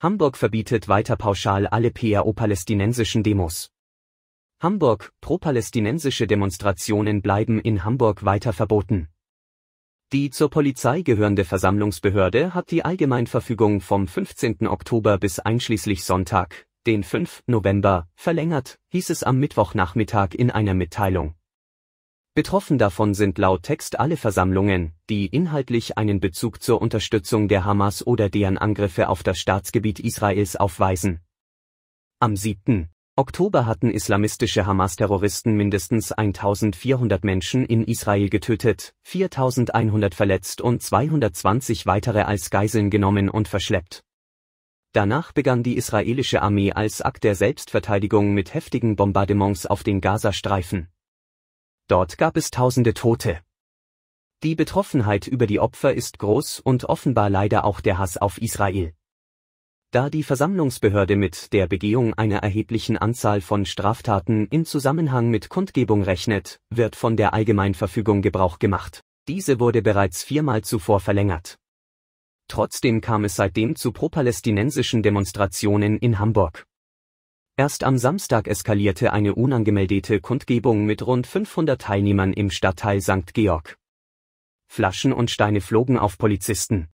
Hamburg verbietet weiter pauschal alle PRO-palästinensischen Demos. Hamburg, pro-palästinensische Demonstrationen bleiben in Hamburg weiter verboten. Die zur Polizei gehörende Versammlungsbehörde hat die Allgemeinverfügung vom 15. Oktober bis einschließlich Sonntag, den 5. November, verlängert, hieß es am Mittwochnachmittag in einer Mitteilung. Betroffen davon sind laut Text alle Versammlungen, die inhaltlich einen Bezug zur Unterstützung der Hamas oder deren Angriffe auf das Staatsgebiet Israels aufweisen. Am 7. Oktober hatten islamistische Hamas-Terroristen mindestens 1400 Menschen in Israel getötet, 4100 verletzt und 220 weitere als Geiseln genommen und verschleppt. Danach begann die israelische Armee als Akt der Selbstverteidigung mit heftigen Bombardements auf den Gazastreifen. Dort gab es tausende Tote. Die Betroffenheit über die Opfer ist groß und offenbar leider auch der Hass auf Israel. Da die Versammlungsbehörde mit der Begehung einer erheblichen Anzahl von Straftaten im Zusammenhang mit Kundgebung rechnet, wird von der Allgemeinverfügung Gebrauch gemacht. Diese wurde bereits viermal zuvor verlängert. Trotzdem kam es seitdem zu pro-palästinensischen Demonstrationen in Hamburg. Erst am Samstag eskalierte eine unangemeldete Kundgebung mit rund 500 Teilnehmern im Stadtteil St. Georg. Flaschen und Steine flogen auf Polizisten.